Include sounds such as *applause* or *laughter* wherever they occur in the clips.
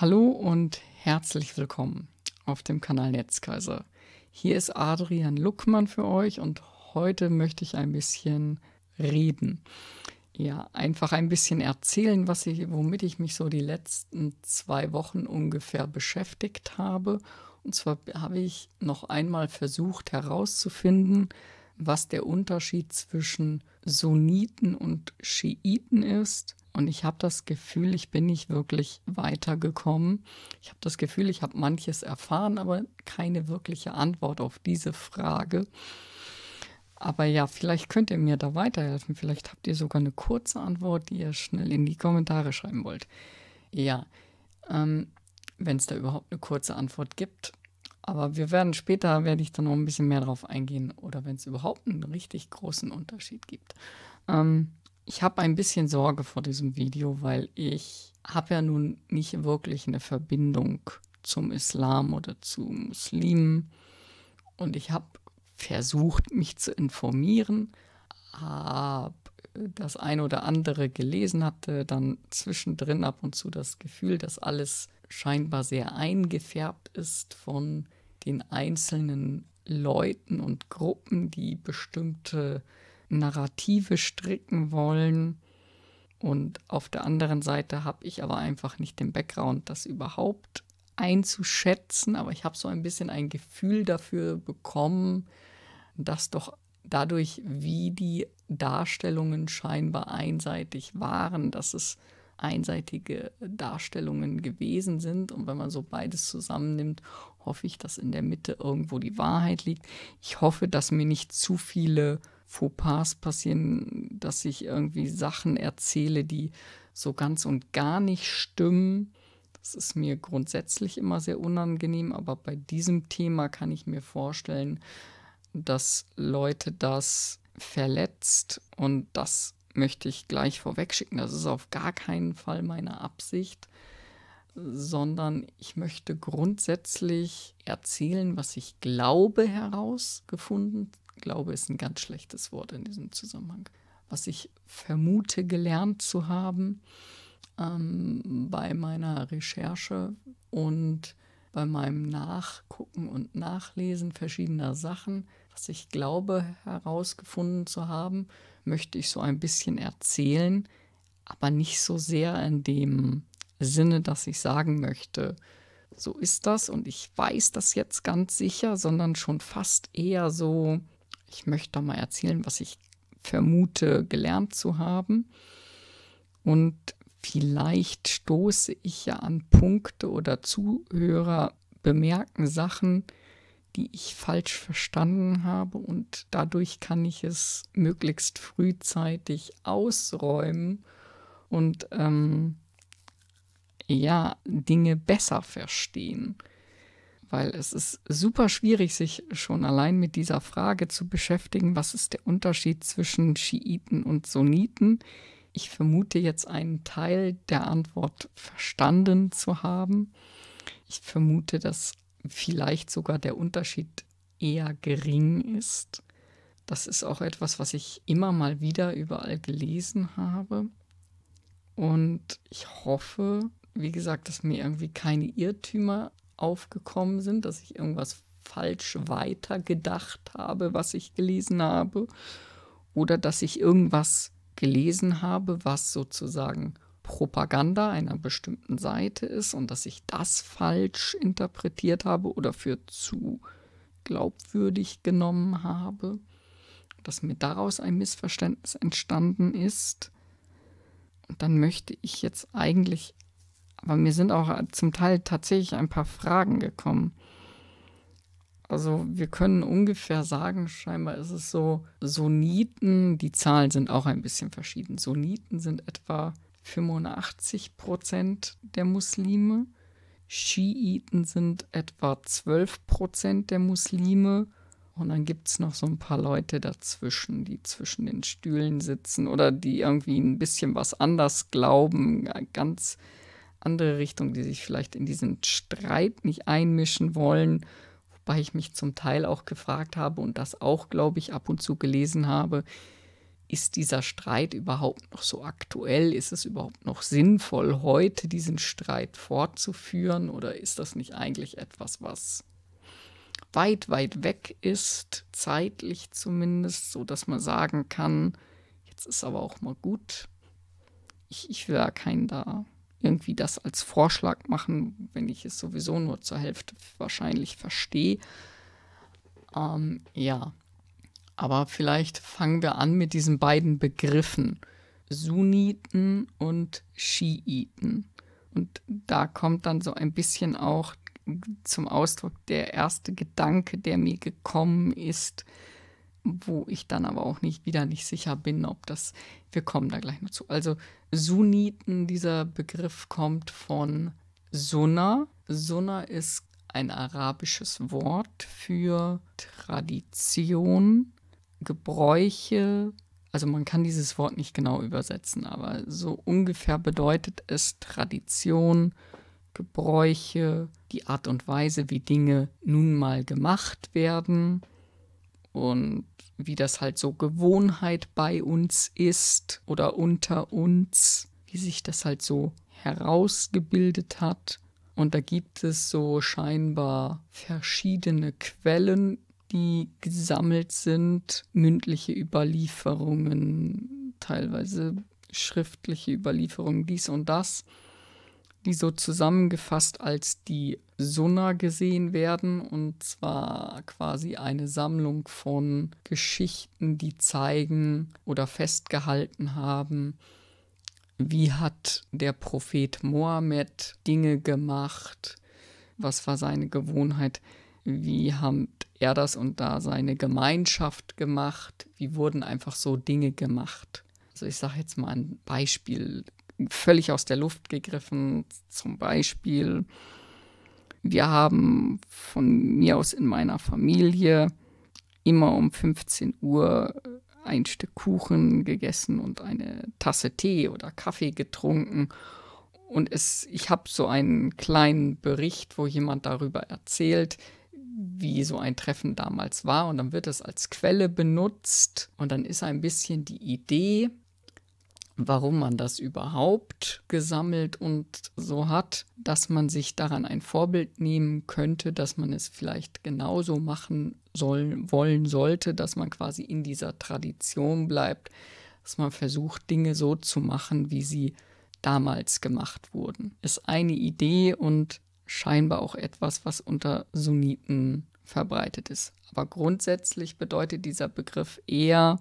Hallo und herzlich willkommen auf dem Kanal Netzkaiser. Hier ist Adrian Luckmann für euch und heute möchte ich ein bisschen reden. Ja, einfach ein bisschen erzählen, was ich, womit ich mich so die letzten zwei Wochen ungefähr beschäftigt habe. Und zwar habe ich noch einmal versucht herauszufinden, was der Unterschied zwischen Sunniten und Schiiten ist und ich habe das Gefühl, ich bin nicht wirklich weitergekommen. Ich habe das Gefühl, ich habe manches erfahren, aber keine wirkliche Antwort auf diese Frage. Aber ja, vielleicht könnt ihr mir da weiterhelfen. Vielleicht habt ihr sogar eine kurze Antwort, die ihr schnell in die Kommentare schreiben wollt. Ja, ähm, wenn es da überhaupt eine kurze Antwort gibt. Aber wir werden später, werde ich dann noch ein bisschen mehr drauf eingehen oder wenn es überhaupt einen richtig großen Unterschied gibt. Ähm, ich habe ein bisschen Sorge vor diesem Video, weil ich habe ja nun nicht wirklich eine Verbindung zum Islam oder zu Muslimen. Und ich habe versucht, mich zu informieren, habe das ein oder andere gelesen, hatte dann zwischendrin ab und zu das Gefühl, dass alles scheinbar sehr eingefärbt ist von den einzelnen Leuten und Gruppen, die bestimmte Narrative stricken wollen. Und auf der anderen Seite habe ich aber einfach nicht den Background, das überhaupt einzuschätzen. Aber ich habe so ein bisschen ein Gefühl dafür bekommen, dass doch dadurch, wie die Darstellungen scheinbar einseitig waren, dass es einseitige Darstellungen gewesen sind. Und wenn man so beides zusammennimmt, hoffe ich, dass in der Mitte irgendwo die Wahrheit liegt. Ich hoffe, dass mir nicht zu viele Fauxpas passieren, dass ich irgendwie Sachen erzähle, die so ganz und gar nicht stimmen. Das ist mir grundsätzlich immer sehr unangenehm, aber bei diesem Thema kann ich mir vorstellen, dass Leute das verletzt und das möchte ich gleich vorwegschicken. Das ist auf gar keinen Fall meine Absicht, sondern ich möchte grundsätzlich erzählen, was ich glaube herausgefunden Glaube ist ein ganz schlechtes Wort in diesem Zusammenhang. Was ich vermute gelernt zu haben ähm, bei meiner Recherche und bei meinem Nachgucken und Nachlesen verschiedener Sachen, was ich glaube herausgefunden zu haben, möchte ich so ein bisschen erzählen, aber nicht so sehr in dem Sinne, dass ich sagen möchte, so ist das und ich weiß das jetzt ganz sicher, sondern schon fast eher so, ich möchte mal erzählen, was ich vermute gelernt zu haben. Und vielleicht stoße ich ja an Punkte oder Zuhörer bemerken Sachen, die ich falsch verstanden habe und dadurch kann ich es möglichst frühzeitig ausräumen und ähm, ja, Dinge besser verstehen weil es ist super schwierig, sich schon allein mit dieser Frage zu beschäftigen, was ist der Unterschied zwischen Schiiten und Sunniten. Ich vermute jetzt einen Teil der Antwort verstanden zu haben. Ich vermute, dass vielleicht sogar der Unterschied eher gering ist. Das ist auch etwas, was ich immer mal wieder überall gelesen habe. Und ich hoffe, wie gesagt, dass mir irgendwie keine Irrtümer aufgekommen sind, dass ich irgendwas falsch weitergedacht habe, was ich gelesen habe, oder dass ich irgendwas gelesen habe, was sozusagen Propaganda einer bestimmten Seite ist und dass ich das falsch interpretiert habe oder für zu glaubwürdig genommen habe, dass mir daraus ein Missverständnis entstanden ist. Und dann möchte ich jetzt eigentlich aber mir sind auch zum Teil tatsächlich ein paar Fragen gekommen. Also wir können ungefähr sagen, scheinbar ist es so, Sunniten, die Zahlen sind auch ein bisschen verschieden. Sunniten sind etwa 85 Prozent der Muslime, Schiiten sind etwa 12 Prozent der Muslime und dann gibt es noch so ein paar Leute dazwischen, die zwischen den Stühlen sitzen oder die irgendwie ein bisschen was anders glauben, ganz andere Richtung, die sich vielleicht in diesen Streit nicht einmischen wollen. Wobei ich mich zum Teil auch gefragt habe und das auch, glaube ich, ab und zu gelesen habe, ist dieser Streit überhaupt noch so aktuell? Ist es überhaupt noch sinnvoll, heute diesen Streit fortzuführen? Oder ist das nicht eigentlich etwas, was weit, weit weg ist, zeitlich zumindest, sodass man sagen kann, jetzt ist aber auch mal gut. Ich, ich will ja keinen da irgendwie das als Vorschlag machen, wenn ich es sowieso nur zur Hälfte wahrscheinlich verstehe. Ähm, ja, aber vielleicht fangen wir an mit diesen beiden Begriffen, Sunniten und Schiiten. Und da kommt dann so ein bisschen auch zum Ausdruck der erste Gedanke, der mir gekommen ist, wo ich dann aber auch nicht wieder nicht sicher bin, ob das, wir kommen da gleich noch zu. Also Sunniten, dieser Begriff kommt von Sunna. Sunna ist ein arabisches Wort für Tradition, Gebräuche. Also man kann dieses Wort nicht genau übersetzen, aber so ungefähr bedeutet es Tradition, Gebräuche, die Art und Weise, wie Dinge nun mal gemacht werden. Und wie das halt so Gewohnheit bei uns ist oder unter uns, wie sich das halt so herausgebildet hat. Und da gibt es so scheinbar verschiedene Quellen, die gesammelt sind, mündliche Überlieferungen, teilweise schriftliche Überlieferungen, dies und das, die so zusammengefasst als die Sunna gesehen werden. Und zwar quasi eine Sammlung von Geschichten, die zeigen oder festgehalten haben, wie hat der Prophet Mohammed Dinge gemacht, was war seine Gewohnheit, wie hat er das und da seine Gemeinschaft gemacht, wie wurden einfach so Dinge gemacht. Also ich sage jetzt mal ein Beispiel, völlig aus der Luft gegriffen, zum Beispiel wir haben von mir aus in meiner Familie immer um 15 Uhr ein Stück Kuchen gegessen und eine Tasse Tee oder Kaffee getrunken. Und es, ich habe so einen kleinen Bericht, wo jemand darüber erzählt, wie so ein Treffen damals war. Und dann wird es als Quelle benutzt. Und dann ist ein bisschen die Idee, warum man das überhaupt gesammelt und so hat, dass man sich daran ein Vorbild nehmen könnte, dass man es vielleicht genauso machen soll, wollen sollte, dass man quasi in dieser Tradition bleibt, dass man versucht, Dinge so zu machen, wie sie damals gemacht wurden. Ist eine Idee und scheinbar auch etwas, was unter Sunniten verbreitet ist. Aber grundsätzlich bedeutet dieser Begriff eher,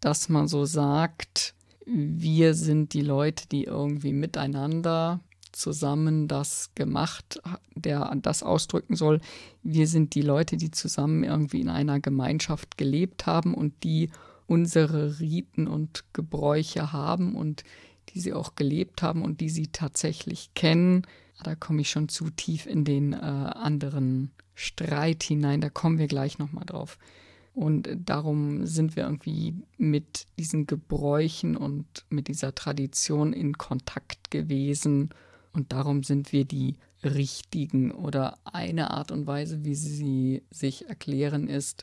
dass man so sagt, wir sind die Leute, die irgendwie miteinander zusammen das gemacht, der das ausdrücken soll. Wir sind die Leute, die zusammen irgendwie in einer Gemeinschaft gelebt haben und die unsere Riten und Gebräuche haben und die sie auch gelebt haben und die sie tatsächlich kennen. Da komme ich schon zu tief in den äh, anderen Streit hinein. Da kommen wir gleich nochmal drauf. Und darum sind wir irgendwie mit diesen Gebräuchen und mit dieser Tradition in Kontakt gewesen. Und darum sind wir die richtigen. Oder eine Art und Weise, wie sie sich erklären, ist,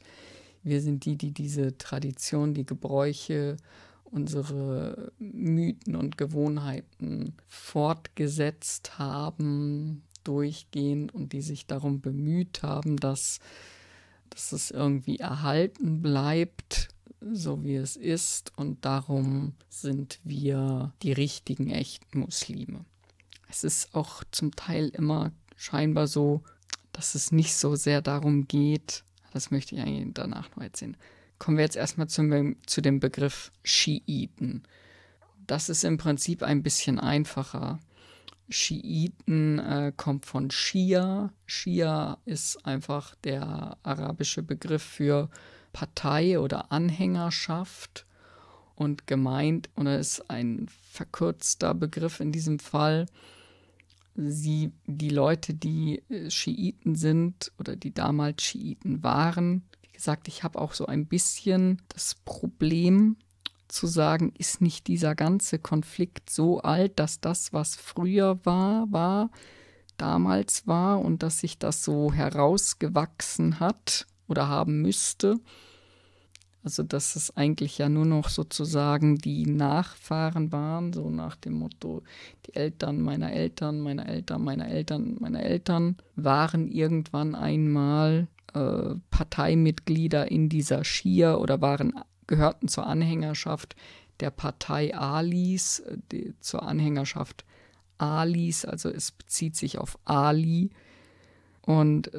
wir sind die, die diese Tradition, die Gebräuche, unsere Mythen und Gewohnheiten fortgesetzt haben, durchgehend und die sich darum bemüht haben, dass dass es irgendwie erhalten bleibt, so wie es ist. Und darum sind wir die richtigen, echten Muslime. Es ist auch zum Teil immer scheinbar so, dass es nicht so sehr darum geht, das möchte ich eigentlich danach noch erzählen. Kommen wir jetzt erstmal zum, zu dem Begriff Schiiten. Das ist im Prinzip ein bisschen einfacher Schiiten äh, kommt von Schia. Schia ist einfach der arabische Begriff für Partei oder Anhängerschaft und gemeint oder ist ein verkürzter Begriff in diesem Fall. Sie, die Leute, die äh, Schiiten sind oder die damals Schiiten waren, wie gesagt, ich habe auch so ein bisschen das Problem, zu sagen, ist nicht dieser ganze Konflikt so alt, dass das, was früher war, war, damals war und dass sich das so herausgewachsen hat oder haben müsste. Also dass es eigentlich ja nur noch sozusagen die Nachfahren waren, so nach dem Motto, die Eltern meiner Eltern, meine Eltern, meine Eltern, meine Eltern waren irgendwann einmal äh, Parteimitglieder in dieser Schier oder waren gehörten zur Anhängerschaft der Partei Alis, äh, die, zur Anhängerschaft Alis, also es bezieht sich auf Ali. Und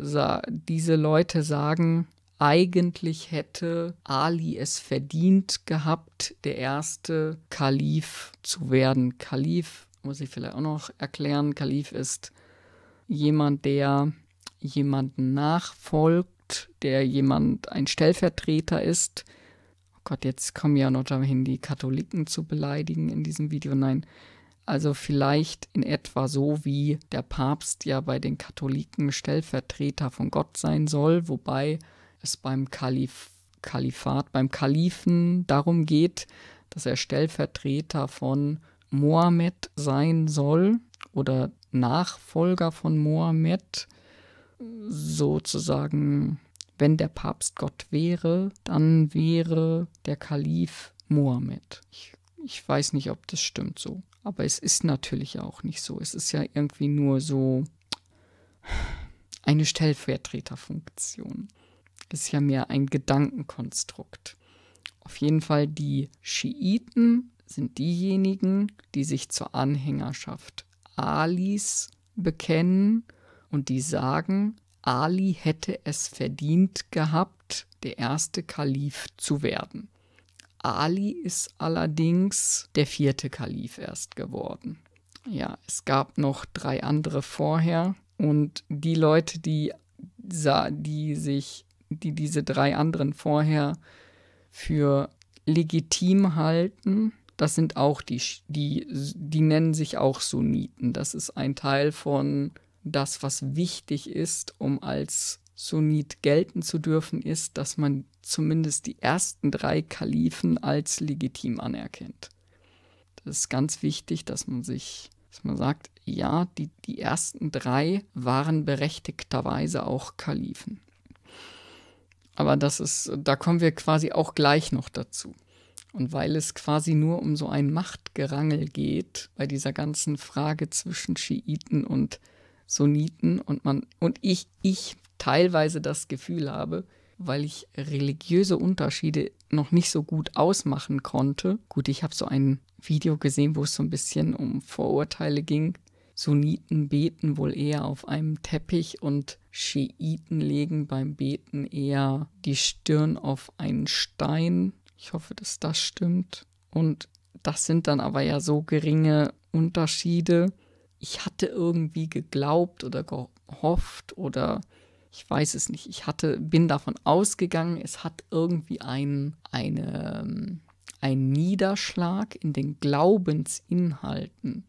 diese Leute sagen, eigentlich hätte Ali es verdient gehabt, der erste Kalif zu werden. Kalif, muss ich vielleicht auch noch erklären, Kalif ist jemand, der jemanden nachfolgt, der jemand ein Stellvertreter ist, Gott, jetzt kommen ja noch dahin, die Katholiken zu beleidigen in diesem Video. Nein, also vielleicht in etwa so, wie der Papst ja bei den Katholiken Stellvertreter von Gott sein soll, wobei es beim Kalif Kalifat, beim Kalifen darum geht, dass er Stellvertreter von Mohammed sein soll oder Nachfolger von Mohammed, sozusagen wenn der Papst Gott wäre, dann wäre der Kalif Mohammed. Ich, ich weiß nicht, ob das stimmt so. Aber es ist natürlich auch nicht so. Es ist ja irgendwie nur so eine Stellvertreterfunktion. Es Ist ja mehr ein Gedankenkonstrukt. Auf jeden Fall die Schiiten sind diejenigen, die sich zur Anhängerschaft Alis bekennen und die sagen, Ali hätte es verdient gehabt, der erste Kalif zu werden. Ali ist allerdings der vierte Kalif erst geworden. Ja, es gab noch drei andere vorher und die Leute, die, die sich, die diese drei anderen vorher für legitim halten, das sind auch die, die, die nennen sich auch Sunniten. Das ist ein Teil von das, was wichtig ist, um als Sunnit gelten zu dürfen, ist, dass man zumindest die ersten drei Kalifen als legitim anerkennt. Das ist ganz wichtig, dass man sich, dass man sagt, ja, die, die ersten drei waren berechtigterweise auch Kalifen. Aber das ist, da kommen wir quasi auch gleich noch dazu. Und weil es quasi nur um so ein Machtgerangel geht, bei dieser ganzen Frage zwischen Schiiten und Sunniten und man und ich ich teilweise das Gefühl habe, weil ich religiöse Unterschiede noch nicht so gut ausmachen konnte. Gut, ich habe so ein Video gesehen, wo es so ein bisschen um Vorurteile ging. Sunniten beten wohl eher auf einem Teppich und Schiiten legen beim Beten eher die Stirn auf einen Stein. Ich hoffe, dass das stimmt. Und das sind dann aber ja so geringe Unterschiede, ich hatte irgendwie geglaubt oder gehofft oder ich weiß es nicht. Ich hatte, bin davon ausgegangen, es hat irgendwie einen, eine, einen Niederschlag in den Glaubensinhalten.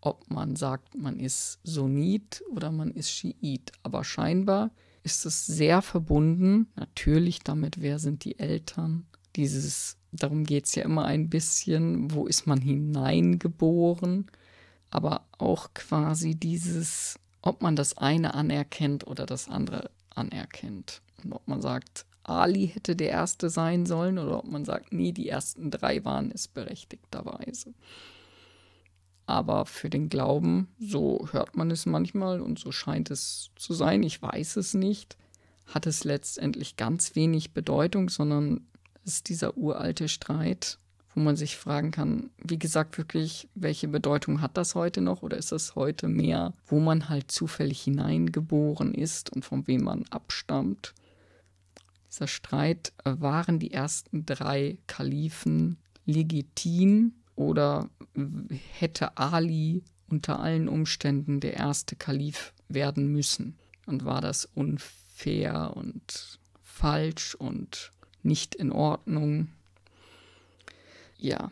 Ob man sagt, man ist Sunnit oder man ist Schiit. Aber scheinbar ist es sehr verbunden, natürlich damit, wer sind die Eltern. Dieses, darum geht es ja immer ein bisschen, wo ist man hineingeboren aber auch quasi dieses, ob man das eine anerkennt oder das andere anerkennt. Und ob man sagt, Ali hätte der Erste sein sollen oder ob man sagt, nee, die ersten drei waren es berechtigterweise. Aber für den Glauben, so hört man es manchmal und so scheint es zu sein, ich weiß es nicht, hat es letztendlich ganz wenig Bedeutung, sondern ist dieser uralte Streit wo man sich fragen kann, wie gesagt, wirklich, welche Bedeutung hat das heute noch oder ist das heute mehr, wo man halt zufällig hineingeboren ist und von wem man abstammt? Dieser Streit, äh, waren die ersten drei Kalifen legitim oder hätte Ali unter allen Umständen der erste Kalif werden müssen? Und war das unfair und falsch und nicht in Ordnung? Ja,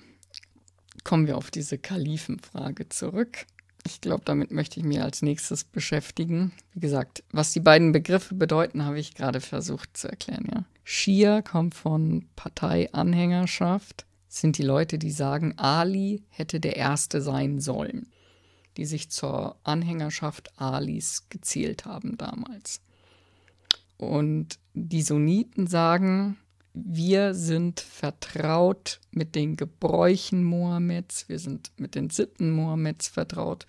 kommen wir auf diese Kalifenfrage zurück. Ich glaube, damit möchte ich mich als nächstes beschäftigen. Wie gesagt, was die beiden Begriffe bedeuten, habe ich gerade versucht zu erklären, ja. Schia kommt von Parteianhängerschaft, sind die Leute, die sagen, Ali hätte der Erste sein sollen, die sich zur Anhängerschaft Alis gezählt haben damals. Und die Sunniten sagen, wir sind vertraut mit den Gebräuchen Mohammeds, wir sind mit den Sitten Mohammeds vertraut,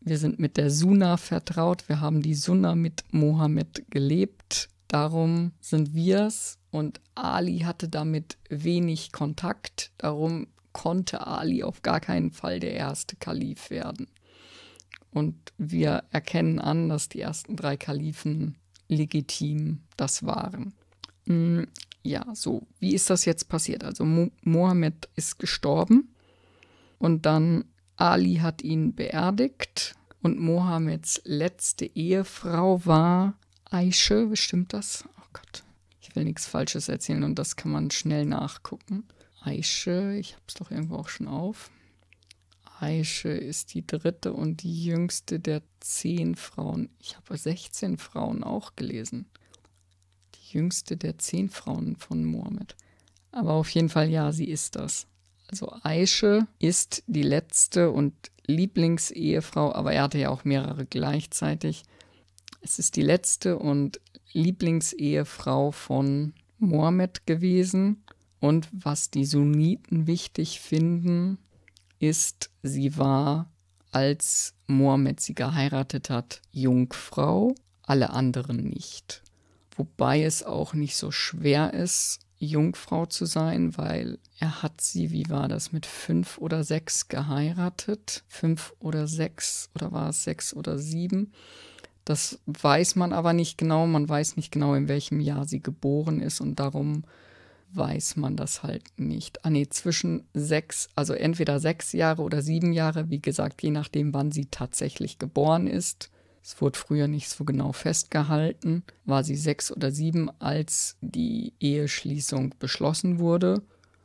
wir sind mit der Sunna vertraut, wir haben die Sunna mit Mohammed gelebt, darum sind wir es und Ali hatte damit wenig Kontakt, darum konnte Ali auf gar keinen Fall der erste Kalif werden. Und wir erkennen an, dass die ersten drei Kalifen legitim das waren. Mm, ja, so, wie ist das jetzt passiert? Also Mohammed ist gestorben und dann Ali hat ihn beerdigt und Mohammeds letzte Ehefrau war Aisha, bestimmt das? Oh Gott, ich will nichts Falsches erzählen und das kann man schnell nachgucken. Aisha, ich habe es doch irgendwo auch schon auf. Aisha ist die dritte und die jüngste der zehn Frauen. Ich habe 16 Frauen auch gelesen jüngste der zehn Frauen von Mohammed. Aber auf jeden Fall, ja, sie ist das. Also Aische ist die letzte und Lieblingsehefrau, aber er hatte ja auch mehrere gleichzeitig. Es ist die letzte und Lieblingsehefrau von Mohammed gewesen. Und was die Sunniten wichtig finden, ist, sie war, als Mohammed sie geheiratet hat, Jungfrau, alle anderen nicht. Wobei es auch nicht so schwer ist, Jungfrau zu sein, weil er hat sie, wie war das, mit fünf oder sechs geheiratet? Fünf oder sechs oder war es sechs oder sieben? Das weiß man aber nicht genau. Man weiß nicht genau, in welchem Jahr sie geboren ist und darum weiß man das halt nicht. Ah nee, zwischen sechs, also entweder sechs Jahre oder sieben Jahre, wie gesagt, je nachdem, wann sie tatsächlich geboren ist. Es wurde früher nicht so genau festgehalten, war sie sechs oder sieben, als die Eheschließung beschlossen wurde.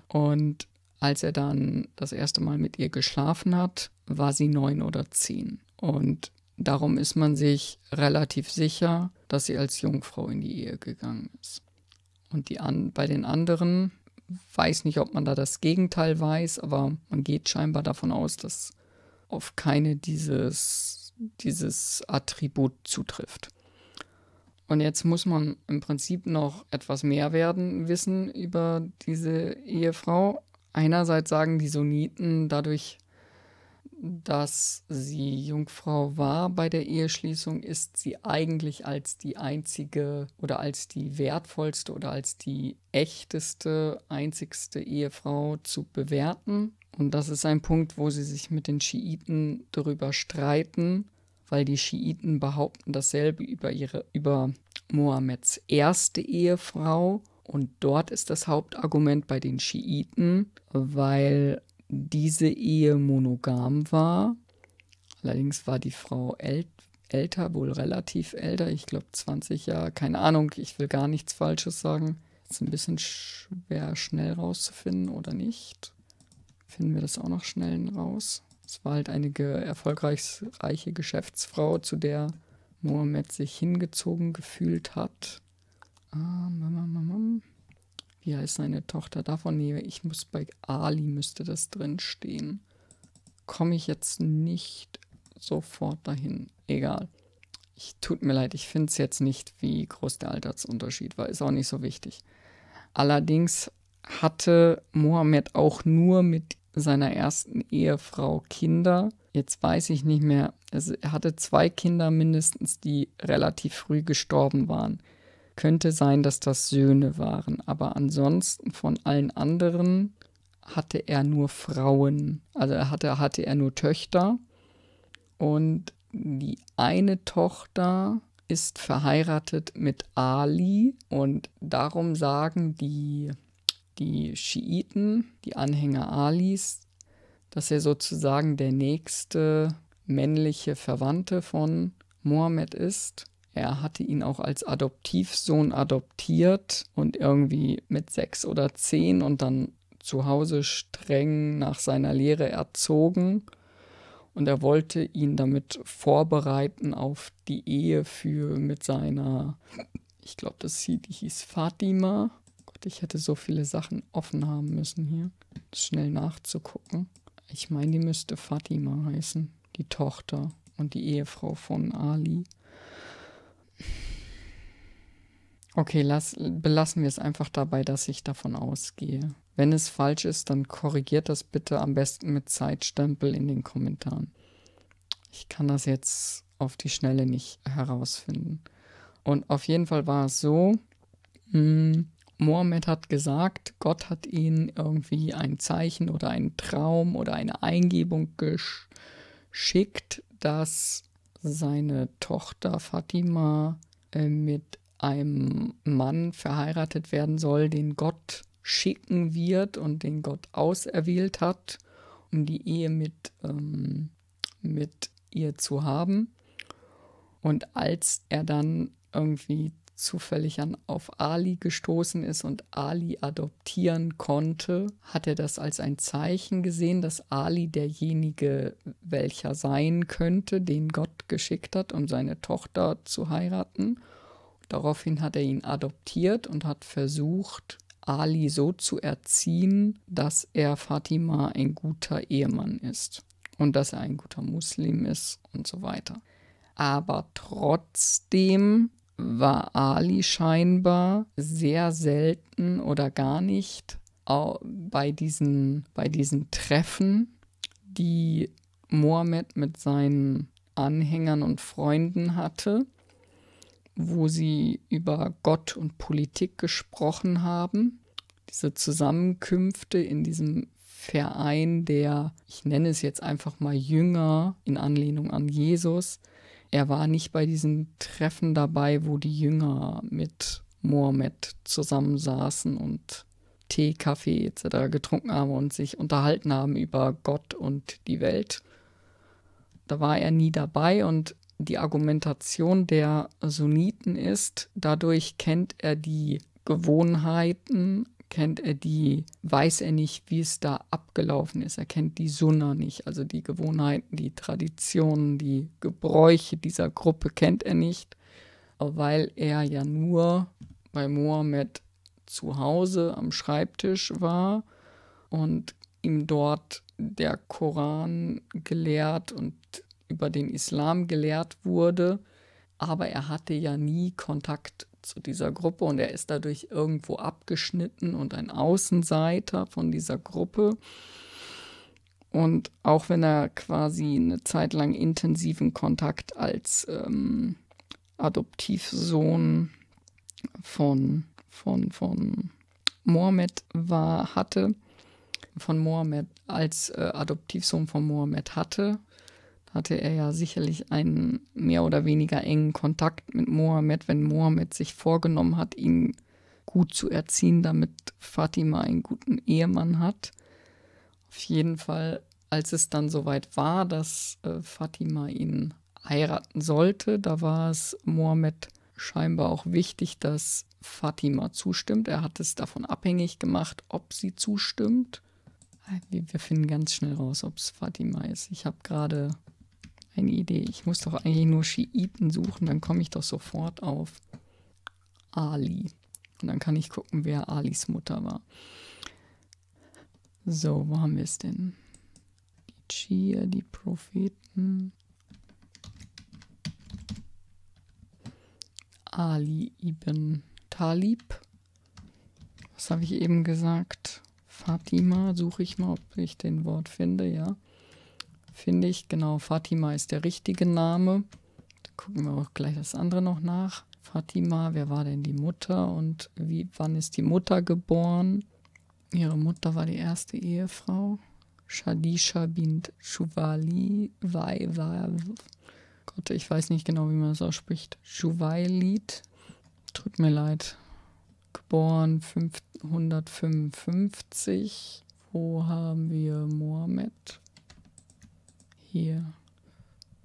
Und als er dann das erste Mal mit ihr geschlafen hat, war sie neun oder zehn. Und darum ist man sich relativ sicher, dass sie als Jungfrau in die Ehe gegangen ist. Und die an, bei den anderen weiß nicht, ob man da das Gegenteil weiß, aber man geht scheinbar davon aus, dass auf keine dieses dieses Attribut zutrifft. Und jetzt muss man im Prinzip noch etwas mehr werden wissen über diese Ehefrau. Einerseits sagen die Sunniten dadurch, dass sie Jungfrau war bei der Eheschließung, ist sie eigentlich als die einzige oder als die wertvollste oder als die echteste, einzigste Ehefrau zu bewerten. Und das ist ein Punkt, wo sie sich mit den Schiiten darüber streiten, weil die Schiiten behaupten dasselbe über ihre über Mohammeds erste Ehefrau und dort ist das Hauptargument bei den Schiiten, weil diese Ehe monogam war. Allerdings war die Frau ält älter, wohl relativ älter, ich glaube 20 Jahre, keine Ahnung, ich will gar nichts Falsches sagen. Ist ein bisschen schwer schnell rauszufinden oder nicht. Finden wir das auch noch schnell raus. Es war halt eine erfolgreiche Geschäftsfrau, zu der Mohammed sich hingezogen gefühlt hat. Ähm, wie heißt seine Tochter davon? Nee, ich muss bei Ali müsste das drinstehen. Komme ich jetzt nicht sofort dahin. Egal. Ich, tut mir leid, ich finde es jetzt nicht, wie groß der Altersunterschied war. Ist auch nicht so wichtig. Allerdings hatte Mohammed auch nur mit seiner ersten Ehefrau Kinder. Jetzt weiß ich nicht mehr. Also er hatte zwei Kinder mindestens, die relativ früh gestorben waren. Könnte sein, dass das Söhne waren, aber ansonsten von allen anderen hatte er nur Frauen. Also hatte, hatte er nur Töchter. Und die eine Tochter ist verheiratet mit Ali. Und darum sagen die die Schiiten, die Anhänger Alis, dass er sozusagen der nächste männliche Verwandte von Mohammed ist. Er hatte ihn auch als Adoptivsohn adoptiert und irgendwie mit sechs oder zehn und dann zu Hause streng nach seiner Lehre erzogen. Und er wollte ihn damit vorbereiten auf die Ehe für mit seiner, ich glaube, das hieß Fatima, gehabt. Ich hätte so viele Sachen offen haben müssen hier. Schnell nachzugucken. Ich meine, die müsste Fatima heißen. Die Tochter und die Ehefrau von Ali. Okay, lass, belassen wir es einfach dabei, dass ich davon ausgehe. Wenn es falsch ist, dann korrigiert das bitte am besten mit Zeitstempel in den Kommentaren. Ich kann das jetzt auf die Schnelle nicht herausfinden. Und auf jeden Fall war es so, mh, hm, Mohammed hat gesagt, Gott hat ihnen irgendwie ein Zeichen oder einen Traum oder eine Eingebung geschickt, dass seine Tochter Fatima äh, mit einem Mann verheiratet werden soll, den Gott schicken wird und den Gott auserwählt hat, um die Ehe mit, ähm, mit ihr zu haben. Und als er dann irgendwie zufällig an, auf Ali gestoßen ist und Ali adoptieren konnte, hat er das als ein Zeichen gesehen, dass Ali derjenige, welcher sein könnte, den Gott geschickt hat, um seine Tochter zu heiraten. Daraufhin hat er ihn adoptiert und hat versucht, Ali so zu erziehen, dass er Fatima ein guter Ehemann ist und dass er ein guter Muslim ist und so weiter. Aber trotzdem war Ali scheinbar sehr selten oder gar nicht bei diesen, bei diesen Treffen, die Mohammed mit seinen Anhängern und Freunden hatte, wo sie über Gott und Politik gesprochen haben. Diese Zusammenkünfte in diesem Verein der, ich nenne es jetzt einfach mal Jünger in Anlehnung an Jesus, er war nicht bei diesen Treffen dabei, wo die Jünger mit Mohammed zusammensaßen und Tee, Kaffee etc. getrunken haben und sich unterhalten haben über Gott und die Welt. Da war er nie dabei und die Argumentation der Sunniten ist, dadurch kennt er die Gewohnheiten kennt er die, weiß er nicht, wie es da abgelaufen ist. Er kennt die Sunna nicht, also die Gewohnheiten, die Traditionen, die Gebräuche dieser Gruppe kennt er nicht, weil er ja nur bei Mohammed zu Hause am Schreibtisch war und ihm dort der Koran gelehrt und über den Islam gelehrt wurde, aber er hatte ja nie Kontakt zu dieser Gruppe und er ist dadurch irgendwo abgeschnitten und ein Außenseiter von dieser Gruppe. Und auch wenn er quasi eine Zeit lang intensiven Kontakt als ähm, Adoptivsohn von, von, von Mohammed war, hatte, von Mohammed, als äh, Adoptivsohn von Mohammed hatte, hatte er ja sicherlich einen mehr oder weniger engen Kontakt mit Mohammed, wenn Mohammed sich vorgenommen hat, ihn gut zu erziehen, damit Fatima einen guten Ehemann hat. Auf jeden Fall, als es dann soweit war, dass äh, Fatima ihn heiraten sollte, da war es Mohammed scheinbar auch wichtig, dass Fatima zustimmt. Er hat es davon abhängig gemacht, ob sie zustimmt. Äh, wir finden ganz schnell raus, ob es Fatima ist. Ich habe gerade eine Idee. Ich muss doch eigentlich nur Schiiten suchen, dann komme ich doch sofort auf Ali. Und dann kann ich gucken, wer Alis Mutter war. So, wo haben wir es denn? Die Chia, die Propheten. Ali ibn Talib. Was habe ich eben gesagt? Fatima, suche ich mal, ob ich den Wort finde, ja finde ich. Genau, Fatima ist der richtige Name. Da gucken wir auch gleich das andere noch nach. Fatima, wer war denn die Mutter und wie, wann ist die Mutter geboren? Ihre Mutter war die erste Ehefrau. Shadisha bint Shuvali Wai, Wai, Gott, ich weiß nicht genau, wie man das ausspricht. Shuwailit, tut mir leid. Geboren 555. Wo haben wir Mohammed? hier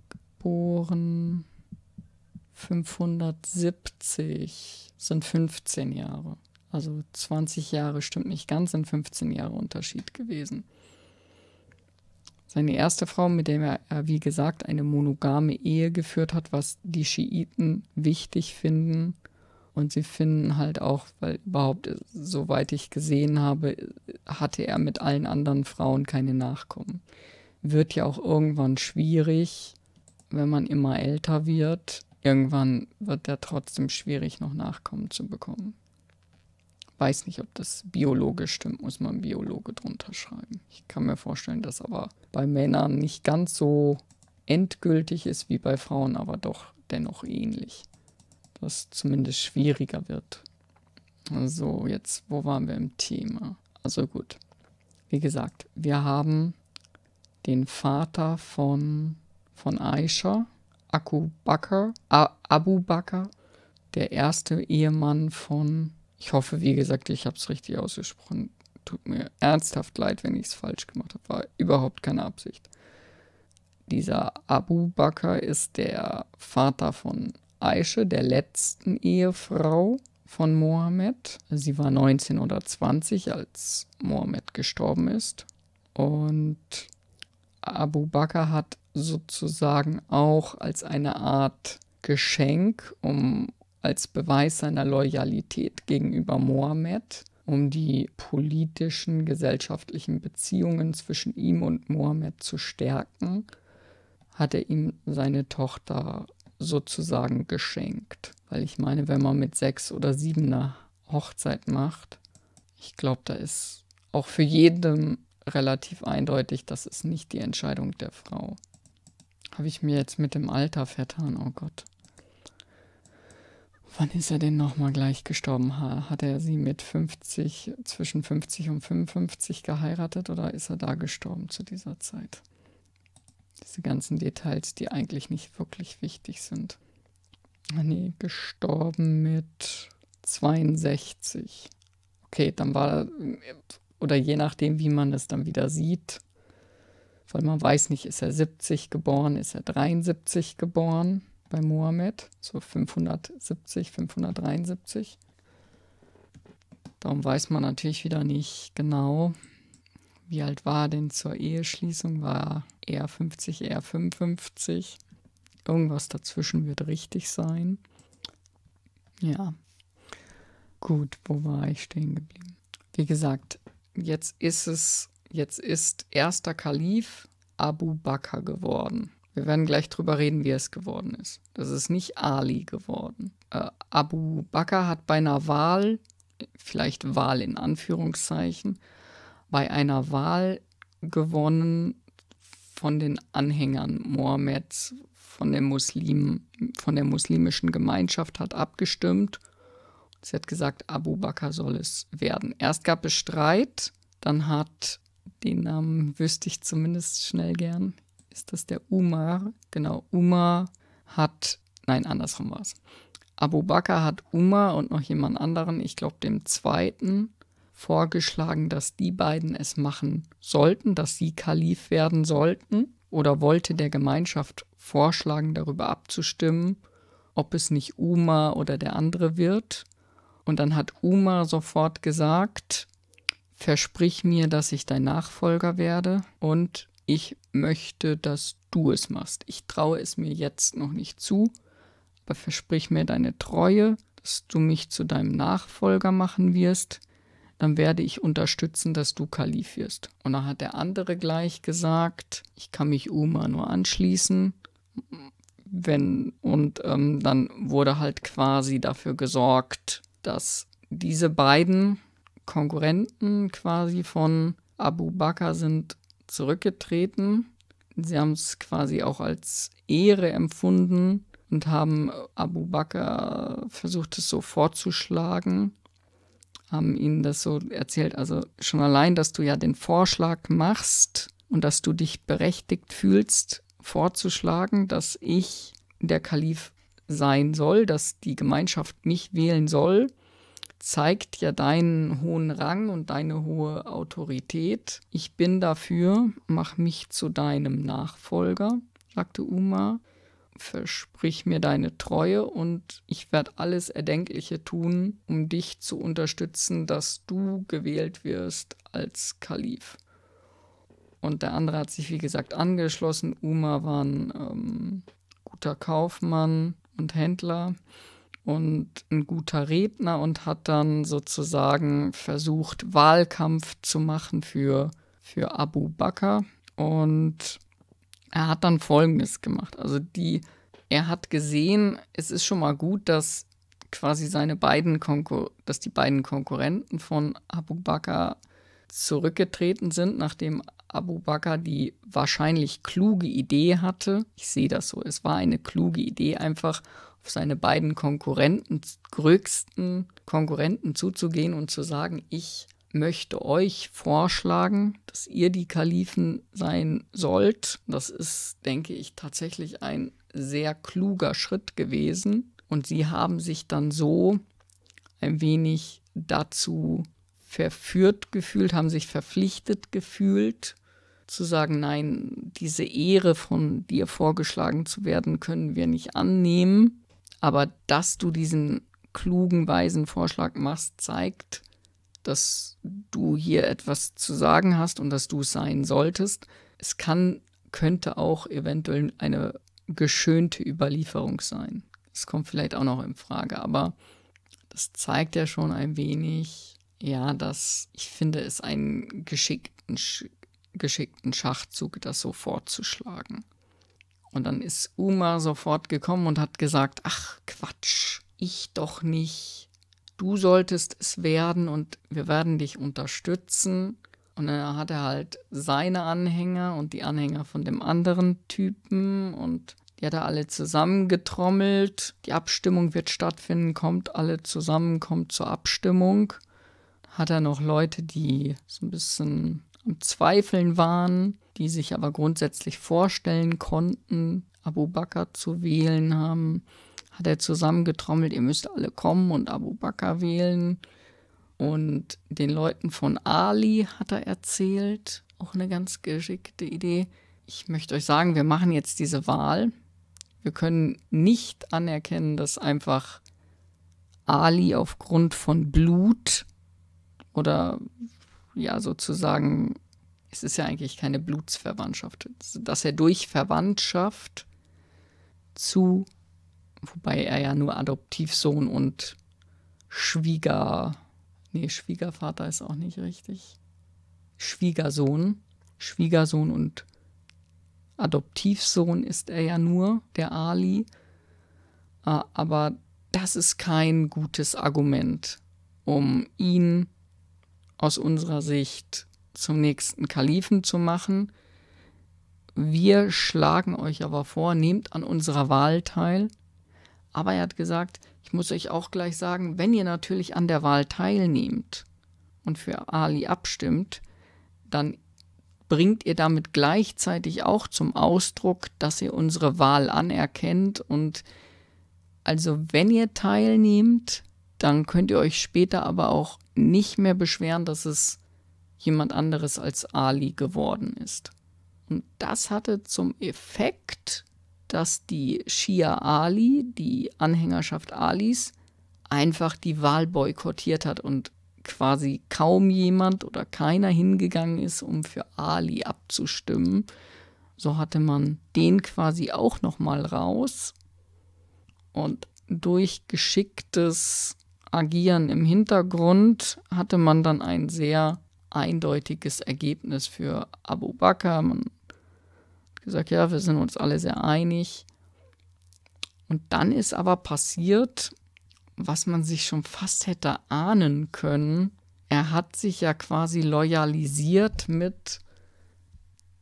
geboren 570 sind 15 Jahre. Also 20 Jahre stimmt nicht ganz, sind 15 Jahre Unterschied gewesen. Seine erste Frau, mit der er, wie gesagt, eine monogame Ehe geführt hat, was die Schiiten wichtig finden. Und sie finden halt auch, weil überhaupt, äh, soweit ich gesehen habe, hatte er mit allen anderen Frauen keine Nachkommen wird ja auch irgendwann schwierig, wenn man immer älter wird. Irgendwann wird der trotzdem schwierig, noch Nachkommen zu bekommen. Weiß nicht, ob das biologisch stimmt, muss man Biologe drunter schreiben. Ich kann mir vorstellen, dass aber bei Männern nicht ganz so endgültig ist wie bei Frauen, aber doch dennoch ähnlich. Dass zumindest schwieriger wird. Also jetzt, wo waren wir im Thema? Also gut. Wie gesagt, wir haben den Vater von, von Aisha, Aku Bakr, Abu Bakr, der erste Ehemann von, ich hoffe, wie gesagt, ich habe es richtig ausgesprochen, tut mir ernsthaft leid, wenn ich es falsch gemacht habe, war überhaupt keine Absicht. Dieser Abu Bakr ist der Vater von Aisha, der letzten Ehefrau von Mohammed. Sie war 19 oder 20, als Mohammed gestorben ist. Und Abu Bakr hat sozusagen auch als eine Art Geschenk, um als Beweis seiner Loyalität gegenüber Mohammed, um die politischen, gesellschaftlichen Beziehungen zwischen ihm und Mohammed zu stärken, hat er ihm seine Tochter sozusagen geschenkt. Weil ich meine, wenn man mit sechs oder sieben eine Hochzeit macht, ich glaube, da ist auch für jeden relativ eindeutig, das ist nicht die Entscheidung der Frau. Habe ich mir jetzt mit dem Alter vertan, oh Gott. Wann ist er denn nochmal gleich gestorben? Hat er sie mit 50, zwischen 50 und 55 geheiratet oder ist er da gestorben zu dieser Zeit? Diese ganzen Details, die eigentlich nicht wirklich wichtig sind. Nee, gestorben mit 62. Okay, dann war oder je nachdem, wie man es dann wieder sieht. Weil man weiß nicht, ist er 70 geboren, ist er 73 geboren bei Mohammed. So 570, 573. Darum weiß man natürlich wieder nicht genau, wie alt war er denn zur Eheschließung. War er 50, er 55? Irgendwas dazwischen wird richtig sein. Ja. Gut, wo war ich stehen geblieben? Wie gesagt, jetzt ist es, jetzt ist erster Kalif Abu Bakr geworden. Wir werden gleich drüber reden, wie es geworden ist. Das ist nicht Ali geworden. Äh, Abu Bakr hat bei einer Wahl, vielleicht Wahl in Anführungszeichen, bei einer Wahl gewonnen von den Anhängern Mohammeds, von den Muslimen, von der muslimischen Gemeinschaft hat abgestimmt Sie hat gesagt, Abu Bakr soll es werden. Erst gab es Streit, dann hat, den Namen wüsste ich zumindest schnell gern, ist das der Umar? Genau, Umar hat, nein, andersrum war es. Abu Bakr hat Umar und noch jemand anderen, ich glaube dem zweiten, vorgeschlagen, dass die beiden es machen sollten, dass sie Kalif werden sollten oder wollte der Gemeinschaft vorschlagen, darüber abzustimmen, ob es nicht Umar oder der andere wird. Und dann hat Uma sofort gesagt, versprich mir, dass ich dein Nachfolger werde und ich möchte, dass du es machst. Ich traue es mir jetzt noch nicht zu, aber versprich mir deine Treue, dass du mich zu deinem Nachfolger machen wirst. Dann werde ich unterstützen, dass du Kalif wirst. Und dann hat der andere gleich gesagt, ich kann mich Uma nur anschließen. Wenn, und ähm, dann wurde halt quasi dafür gesorgt, dass diese beiden Konkurrenten quasi von Abu Bakr sind zurückgetreten. Sie haben es quasi auch als Ehre empfunden und haben Abu Bakr versucht, es so vorzuschlagen. Haben ihnen das so erzählt. Also schon allein, dass du ja den Vorschlag machst und dass du dich berechtigt fühlst, vorzuschlagen, dass ich der Kalif sein soll, dass die Gemeinschaft mich wählen soll, zeigt ja deinen hohen Rang und deine hohe Autorität. Ich bin dafür, mach mich zu deinem Nachfolger, sagte Uma, versprich mir deine Treue und ich werde alles Erdenkliche tun, um dich zu unterstützen, dass du gewählt wirst als Kalif. Und der andere hat sich, wie gesagt, angeschlossen. Uma war ein ähm, guter Kaufmann, und Händler und ein guter Redner und hat dann sozusagen versucht, Wahlkampf zu machen für, für Abu Bakr. Und er hat dann Folgendes gemacht. Also die, er hat gesehen, es ist schon mal gut, dass quasi seine beiden Konkur dass die beiden Konkurrenten von Abu Bakr zurückgetreten sind, nachdem Abu Bakr die wahrscheinlich kluge Idee hatte, ich sehe das so, es war eine kluge Idee, einfach auf seine beiden Konkurrenten, größten Konkurrenten zuzugehen und zu sagen, ich möchte euch vorschlagen, dass ihr die Kalifen sein sollt. Das ist, denke ich, tatsächlich ein sehr kluger Schritt gewesen. Und sie haben sich dann so ein wenig dazu verführt gefühlt, haben sich verpflichtet gefühlt, zu sagen, nein, diese Ehre von dir vorgeschlagen zu werden, können wir nicht annehmen. Aber dass du diesen klugen, weisen Vorschlag machst, zeigt, dass du hier etwas zu sagen hast und dass du es sein solltest. Es kann, könnte auch eventuell eine geschönte Überlieferung sein. Das kommt vielleicht auch noch in Frage, aber das zeigt ja schon ein wenig, ja, dass ich finde es einen geschickten geschickten Schachzug, das so vorzuschlagen. Und dann ist Uma sofort gekommen und hat gesagt, ach Quatsch, ich doch nicht. Du solltest es werden und wir werden dich unterstützen. Und dann hat er halt seine Anhänger und die Anhänger von dem anderen Typen und die hat er alle zusammengetrommelt. Die Abstimmung wird stattfinden, kommt alle zusammen, kommt zur Abstimmung. Hat er noch Leute, die so ein bisschen am Zweifeln waren, die sich aber grundsätzlich vorstellen konnten, Abu Bakr zu wählen haben, hat er zusammengetrommelt, ihr müsst alle kommen und Abu Bakr wählen. Und den Leuten von Ali hat er erzählt, auch eine ganz geschickte Idee. Ich möchte euch sagen, wir machen jetzt diese Wahl. Wir können nicht anerkennen, dass einfach Ali aufgrund von Blut oder ja sozusagen, es ist ja eigentlich keine Blutsverwandtschaft, dass er durch Verwandtschaft zu, wobei er ja nur Adoptivsohn und Schwieger, nee, Schwiegervater ist auch nicht richtig, Schwiegersohn, Schwiegersohn und Adoptivsohn ist er ja nur, der Ali. Äh, aber das ist kein gutes Argument, um ihn aus unserer Sicht zum nächsten Kalifen zu machen. Wir schlagen euch aber vor, nehmt an unserer Wahl teil. Aber er hat gesagt, ich muss euch auch gleich sagen, wenn ihr natürlich an der Wahl teilnehmt und für Ali abstimmt, dann bringt ihr damit gleichzeitig auch zum Ausdruck, dass ihr unsere Wahl anerkennt und also wenn ihr teilnehmt, dann könnt ihr euch später aber auch nicht mehr beschweren, dass es jemand anderes als Ali geworden ist. Und das hatte zum Effekt, dass die Shia Ali, die Anhängerschaft Alis, einfach die Wahl boykottiert hat und quasi kaum jemand oder keiner hingegangen ist, um für Ali abzustimmen. So hatte man den quasi auch noch mal raus und durch geschicktes Agieren im Hintergrund hatte man dann ein sehr eindeutiges Ergebnis für Abu Bakr. Man hat gesagt, ja, wir sind uns alle sehr einig. Und dann ist aber passiert, was man sich schon fast hätte ahnen können. Er hat sich ja quasi loyalisiert mit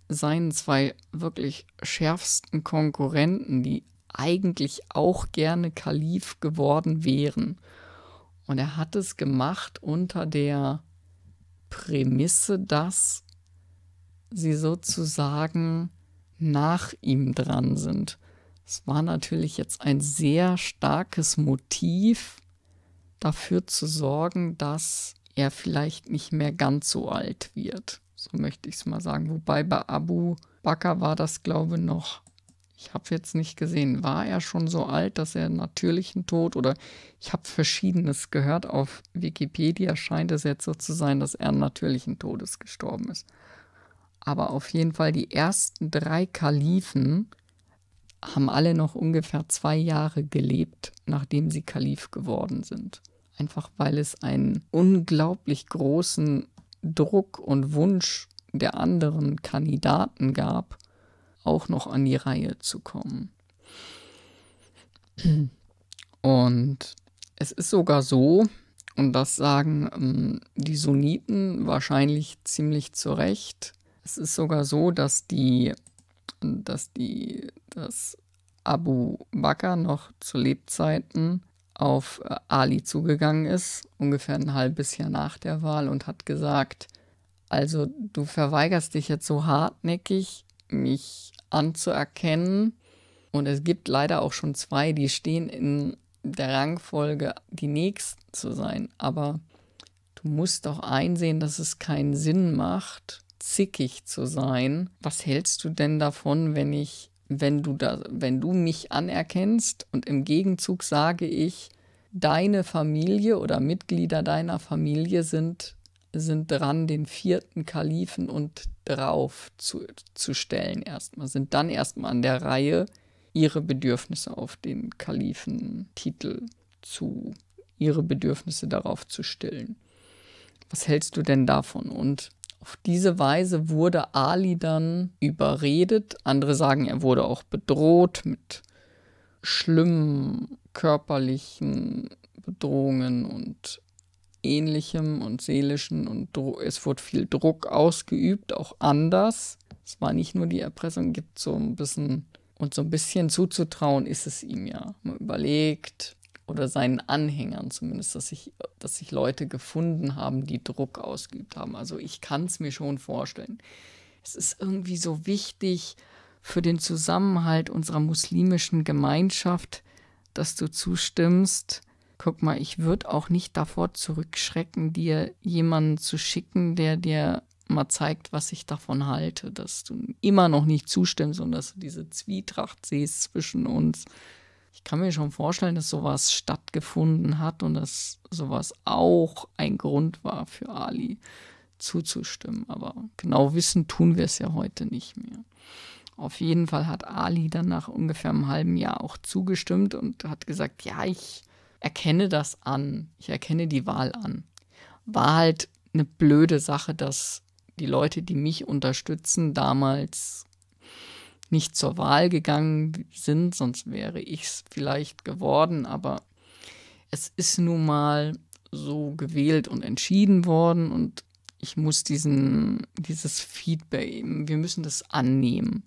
seinen zwei wirklich schärfsten Konkurrenten, die eigentlich auch gerne Kalif geworden wären. Und er hat es gemacht unter der Prämisse, dass sie sozusagen nach ihm dran sind. Es war natürlich jetzt ein sehr starkes Motiv dafür zu sorgen, dass er vielleicht nicht mehr ganz so alt wird. So möchte ich es mal sagen. Wobei bei Abu Bakr war das, glaube ich, noch ich habe jetzt nicht gesehen, war er schon so alt, dass er natürlichen Tod oder ich habe verschiedenes gehört. Auf Wikipedia scheint es jetzt so zu sein, dass er natürlichen Todes gestorben ist. Aber auf jeden Fall die ersten drei Kalifen haben alle noch ungefähr zwei Jahre gelebt, nachdem sie Kalif geworden sind. Einfach weil es einen unglaublich großen Druck und Wunsch der anderen Kandidaten gab, auch noch an die Reihe zu kommen. Und es ist sogar so, und das sagen ähm, die Sunniten wahrscheinlich ziemlich zu Recht, es ist sogar so, dass die, dass die, dass Abu Bakr noch zu Lebzeiten auf äh, Ali zugegangen ist, ungefähr ein halbes Jahr nach der Wahl, und hat gesagt, also du verweigerst dich jetzt so hartnäckig, mich anzuerkennen. Und es gibt leider auch schon zwei, die stehen in der Rangfolge, die nächsten zu sein. Aber du musst doch einsehen, dass es keinen Sinn macht, zickig zu sein. Was hältst du denn davon, wenn ich, wenn du da, wenn du mich anerkennst und im Gegenzug sage ich, deine Familie oder Mitglieder deiner Familie sind sind dran, den vierten Kalifen und drauf zu, zu stellen erstmal, sind dann erstmal an der Reihe, ihre Bedürfnisse auf den Kalifentitel zu, ihre Bedürfnisse darauf zu stillen. Was hältst du denn davon? Und auf diese Weise wurde Ali dann überredet. Andere sagen, er wurde auch bedroht mit schlimmen körperlichen Bedrohungen und Ähnlichem und Seelischen und Dro es wurde viel Druck ausgeübt, auch anders. Es war nicht nur die Erpressung, gibt so ein bisschen und so ein bisschen zuzutrauen ist es ihm ja. Man überlegt oder seinen Anhängern zumindest, dass sich dass sich Leute gefunden haben, die Druck ausgeübt haben. Also ich kann es mir schon vorstellen. Es ist irgendwie so wichtig für den Zusammenhalt unserer muslimischen Gemeinschaft, dass du zustimmst guck mal, ich würde auch nicht davor zurückschrecken, dir jemanden zu schicken, der dir mal zeigt, was ich davon halte, dass du immer noch nicht zustimmst und dass du diese Zwietracht siehst zwischen uns. Ich kann mir schon vorstellen, dass sowas stattgefunden hat und dass sowas auch ein Grund war für Ali zuzustimmen. Aber genau wissen tun wir es ja heute nicht mehr. Auf jeden Fall hat Ali dann nach ungefähr einem halben Jahr auch zugestimmt und hat gesagt, ja, ich erkenne das an. Ich erkenne die Wahl an. War halt eine blöde Sache, dass die Leute, die mich unterstützen, damals nicht zur Wahl gegangen sind, sonst wäre ich es vielleicht geworden, aber es ist nun mal so gewählt und entschieden worden und ich muss diesen, dieses Feedback, wir müssen das annehmen.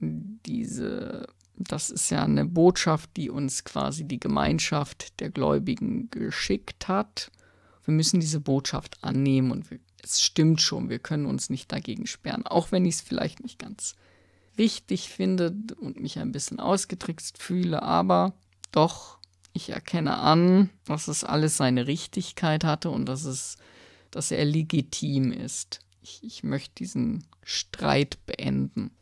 Diese das ist ja eine Botschaft, die uns quasi die Gemeinschaft der Gläubigen geschickt hat. Wir müssen diese Botschaft annehmen und wir, es stimmt schon, wir können uns nicht dagegen sperren, auch wenn ich es vielleicht nicht ganz richtig finde und mich ein bisschen ausgetrickst fühle, aber doch, ich erkenne an, dass es alles seine Richtigkeit hatte und dass es, dass er legitim ist. ich, ich möchte diesen Streit beenden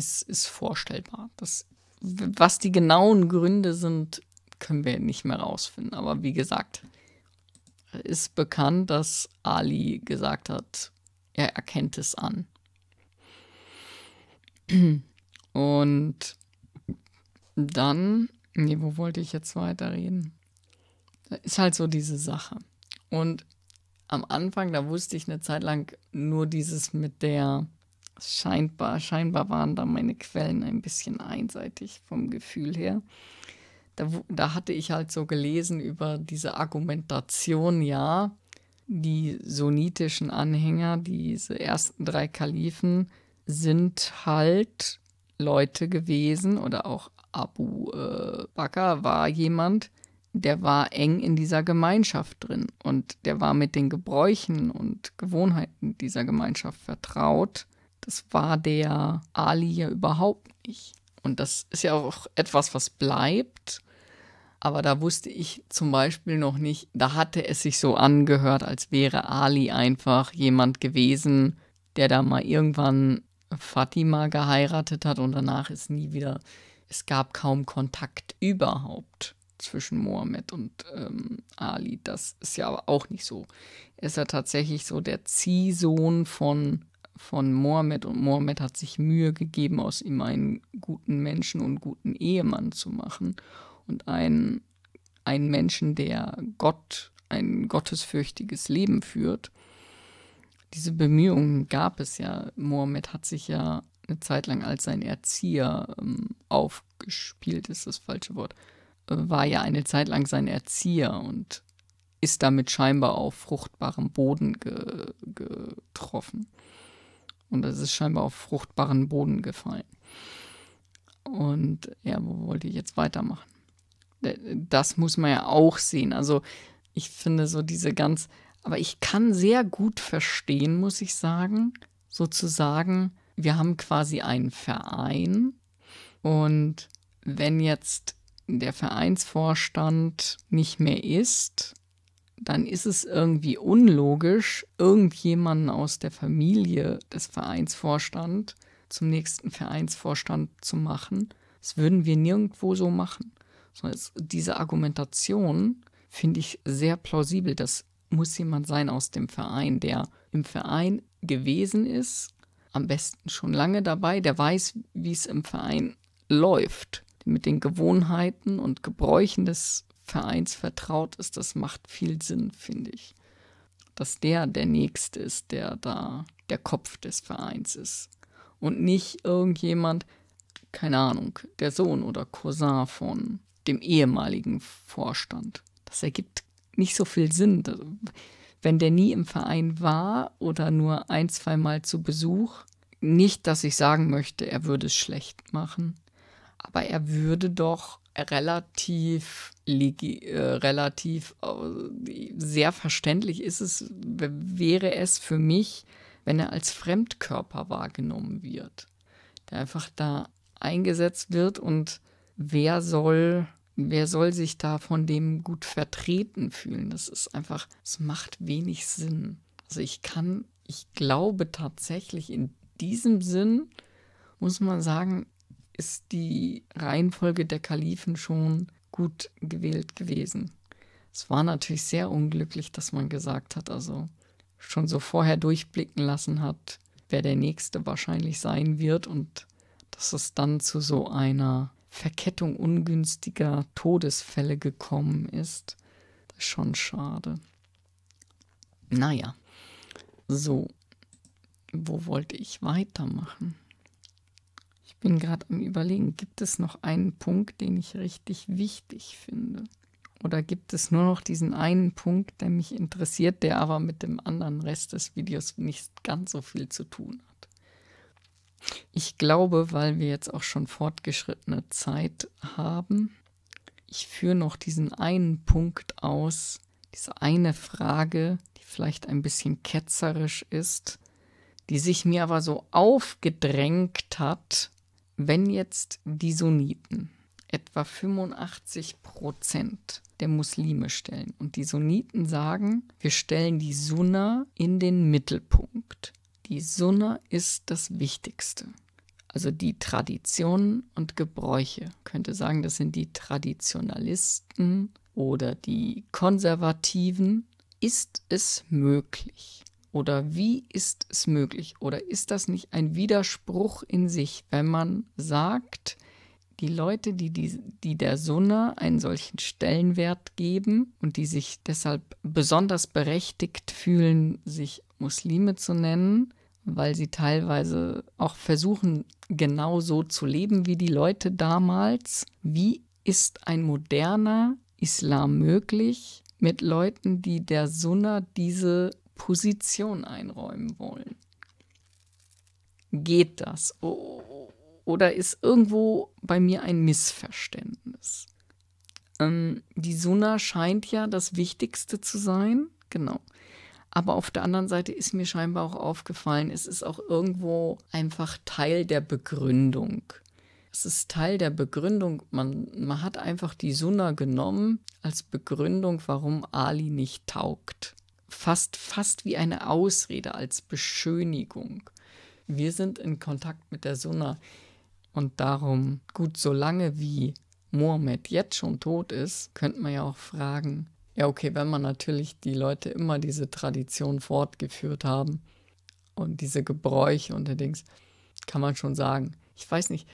ist, ist vorstellbar. Das, was die genauen Gründe sind, können wir nicht mehr rausfinden. Aber wie gesagt, ist bekannt, dass Ali gesagt hat, er erkennt es an. *clears throat* Und dann, nee, wo wollte ich jetzt weiterreden? Da ist halt so diese Sache. Und am Anfang, da wusste ich eine Zeit lang nur dieses mit der, Scheinbar, scheinbar waren da meine Quellen ein bisschen einseitig vom Gefühl her. Da, da hatte ich halt so gelesen über diese Argumentation, ja, die sunnitischen Anhänger, diese ersten drei Kalifen, sind halt Leute gewesen oder auch Abu äh, Bakr war jemand, der war eng in dieser Gemeinschaft drin und der war mit den Gebräuchen und Gewohnheiten dieser Gemeinschaft vertraut das war der Ali ja überhaupt nicht. Und das ist ja auch etwas, was bleibt. Aber da wusste ich zum Beispiel noch nicht, da hatte es sich so angehört, als wäre Ali einfach jemand gewesen, der da mal irgendwann Fatima geheiratet hat und danach ist nie wieder, es gab kaum Kontakt überhaupt zwischen Mohammed und ähm, Ali. Das ist ja aber auch nicht so. ist er tatsächlich so der Ziehsohn von von Mohammed und Mohammed hat sich Mühe gegeben, aus ihm einen guten Menschen und guten Ehemann zu machen und einen, einen Menschen, der Gott, ein gottesfürchtiges Leben führt. Diese Bemühungen gab es ja. Mohammed hat sich ja eine Zeit lang als sein Erzieher ähm, aufgespielt, ist das falsche Wort, äh, war ja eine Zeit lang sein Erzieher und ist damit scheinbar auf fruchtbarem Boden ge getroffen. Und das ist scheinbar auf fruchtbaren Boden gefallen. Und ja, wo wollte ich jetzt weitermachen? Äh, das muss man ja auch sehen. Also ich finde so diese ganz, aber ich kann sehr gut verstehen, muss ich sagen, sozusagen, wir haben quasi einen Verein und wenn jetzt der Vereinsvorstand nicht mehr ist, dann ist es irgendwie unlogisch, irgendjemanden aus der Familie des Vereinsvorstand zum nächsten Vereinsvorstand zu machen. Das würden wir nirgendwo so machen. Sondern es, diese Argumentation finde ich sehr plausibel. Das muss jemand sein aus dem Verein, der im Verein gewesen ist, am besten schon lange dabei, der weiß, wie es im Verein läuft, mit den Gewohnheiten und Gebräuchen des Vereins vertraut ist, das macht viel Sinn, finde ich. Dass der der Nächste ist, der da der Kopf des Vereins ist. Und nicht irgendjemand, keine Ahnung, der Sohn oder Cousin von dem ehemaligen Vorstand. Das ergibt nicht so viel Sinn. Wenn der nie im Verein war oder nur ein, zwei Mal zu Besuch, nicht, dass ich sagen möchte, er würde es schlecht machen, aber er würde doch relativ, äh, relativ äh, sehr verständlich ist es, wäre es für mich, wenn er als Fremdkörper wahrgenommen wird, der einfach da eingesetzt wird und wer soll, wer soll sich da von dem gut vertreten fühlen? Das ist einfach, es macht wenig Sinn. Also ich kann, ich glaube tatsächlich in diesem Sinn, muss man sagen, ist die Reihenfolge der Kalifen schon gut gewählt gewesen. Es war natürlich sehr unglücklich, dass man gesagt hat, also schon so vorher durchblicken lassen hat, wer der nächste wahrscheinlich sein wird und dass es dann zu so einer Verkettung ungünstiger Todesfälle gekommen ist. Das ist schon schade. Naja, so, wo wollte ich weitermachen? bin gerade am Überlegen, gibt es noch einen Punkt, den ich richtig wichtig finde? Oder gibt es nur noch diesen einen Punkt, der mich interessiert, der aber mit dem anderen Rest des Videos nicht ganz so viel zu tun hat? Ich glaube, weil wir jetzt auch schon fortgeschrittene Zeit haben, ich führe noch diesen einen Punkt aus, diese eine Frage, die vielleicht ein bisschen ketzerisch ist, die sich mir aber so aufgedrängt hat, wenn jetzt die Sunniten etwa 85 Prozent der Muslime stellen und die Sunniten sagen, wir stellen die Sunna in den Mittelpunkt. Die Sunna ist das Wichtigste. Also die Traditionen und Gebräuche. Ich könnte sagen, das sind die Traditionalisten oder die Konservativen. Ist es möglich, oder wie ist es möglich? Oder ist das nicht ein Widerspruch in sich, wenn man sagt, die Leute, die, die, die der Sunna einen solchen Stellenwert geben und die sich deshalb besonders berechtigt fühlen, sich Muslime zu nennen, weil sie teilweise auch versuchen, genau so zu leben wie die Leute damals. Wie ist ein moderner Islam möglich mit Leuten, die der Sunna diese Position einräumen wollen. Geht das? Oder ist irgendwo bei mir ein Missverständnis? Ähm, die Sunna scheint ja das Wichtigste zu sein, genau. Aber auf der anderen Seite ist mir scheinbar auch aufgefallen, es ist auch irgendwo einfach Teil der Begründung. Es ist Teil der Begründung. Man, man hat einfach die Sunna genommen als Begründung, warum Ali nicht taugt fast, fast wie eine Ausrede, als Beschönigung. Wir sind in Kontakt mit der Sunna und darum, gut, solange wie Mohammed jetzt schon tot ist, könnte man ja auch fragen, ja okay, wenn man natürlich die Leute immer diese Tradition fortgeführt haben und diese Gebräuche unterdings, kann man schon sagen, ich weiß nicht,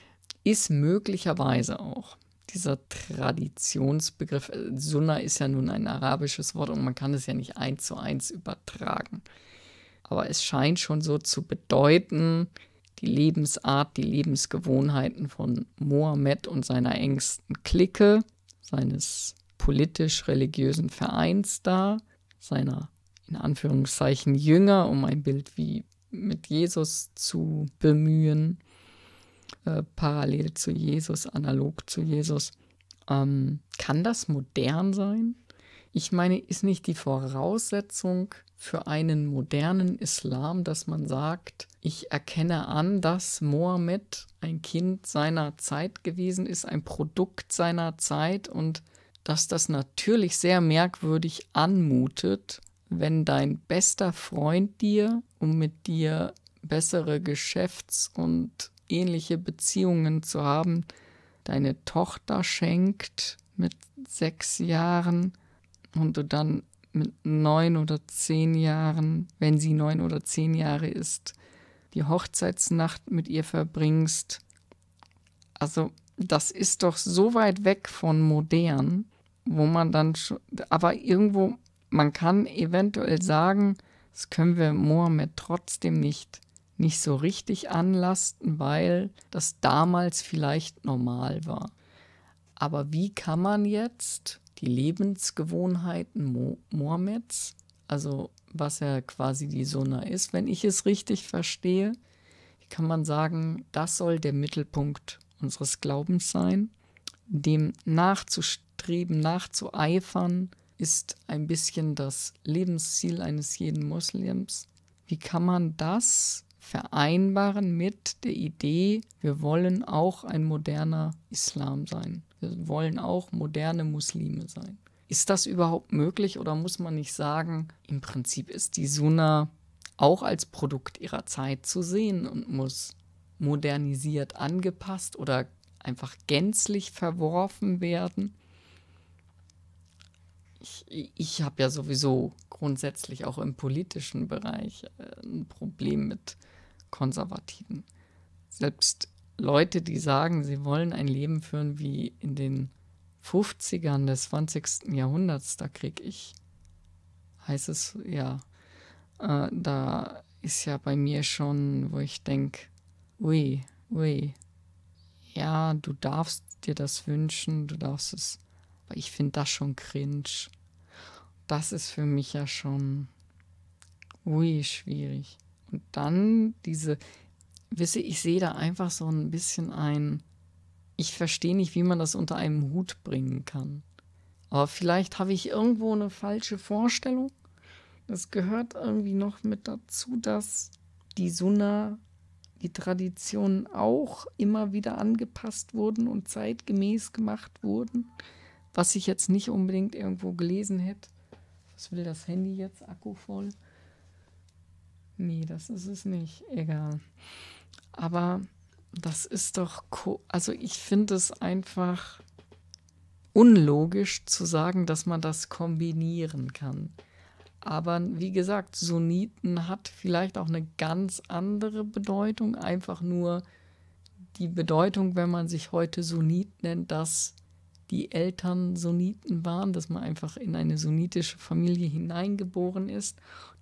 ist möglicherweise auch dieser Traditionsbegriff, äh, Sunna ist ja nun ein arabisches Wort und man kann es ja nicht eins zu eins übertragen. Aber es scheint schon so zu bedeuten, die Lebensart, die Lebensgewohnheiten von Mohammed und seiner engsten Clique, seines politisch-religiösen Vereins da, seiner in Anführungszeichen Jünger, um ein Bild wie mit Jesus zu bemühen, äh, parallel zu Jesus, analog zu Jesus. Ähm, kann das modern sein? Ich meine, ist nicht die Voraussetzung für einen modernen Islam, dass man sagt, ich erkenne an, dass Mohammed ein Kind seiner Zeit gewesen ist, ein Produkt seiner Zeit und dass das natürlich sehr merkwürdig anmutet, wenn dein bester Freund dir, um mit dir bessere Geschäfts- und ähnliche Beziehungen zu haben. Deine Tochter schenkt mit sechs Jahren und du dann mit neun oder zehn Jahren, wenn sie neun oder zehn Jahre ist, die Hochzeitsnacht mit ihr verbringst. Also das ist doch so weit weg von modern, wo man dann schon, aber irgendwo, man kann eventuell sagen, das können wir Mohammed trotzdem nicht nicht so richtig anlasten, weil das damals vielleicht normal war. Aber wie kann man jetzt die Lebensgewohnheiten Mo Mohammeds, also was ja quasi die Sunna ist, wenn ich es richtig verstehe, kann man sagen, das soll der Mittelpunkt unseres Glaubens sein. Dem nachzustreben, nachzueifern, ist ein bisschen das Lebensziel eines jeden Muslims. Wie kann man das vereinbaren mit der Idee, wir wollen auch ein moderner Islam sein. Wir wollen auch moderne Muslime sein. Ist das überhaupt möglich oder muss man nicht sagen, im Prinzip ist die Sunna auch als Produkt ihrer Zeit zu sehen und muss modernisiert, angepasst oder einfach gänzlich verworfen werden? ich, ich habe ja sowieso grundsätzlich auch im politischen Bereich äh, ein Problem mit Konservativen. Selbst Leute, die sagen, sie wollen ein Leben führen wie in den 50ern des 20. Jahrhunderts, da kriege ich heißt es ja, äh, da ist ja bei mir schon, wo ich denke, ui, ui, ja, du darfst dir das wünschen, du darfst es, aber ich finde das schon cringe. Das ist für mich ja schon, ui, schwierig. Und dann diese, wisse ich sehe da einfach so ein bisschen ein, ich verstehe nicht, wie man das unter einem Hut bringen kann. Aber vielleicht habe ich irgendwo eine falsche Vorstellung. Das gehört irgendwie noch mit dazu, dass die Sunna, die Traditionen auch immer wieder angepasst wurden und zeitgemäß gemacht wurden, was ich jetzt nicht unbedingt irgendwo gelesen hätte. Was will das Handy jetzt? Akku voll. Nee, das ist es nicht. Egal. Aber das ist doch. also, ich finde es einfach unlogisch zu sagen, dass man das kombinieren kann. Aber wie gesagt, Sunniten hat vielleicht auch eine ganz andere Bedeutung. Einfach nur die Bedeutung, wenn man sich heute Sunnit nennt, dass die Eltern Sunniten waren, dass man einfach in eine sunnitische Familie hineingeboren ist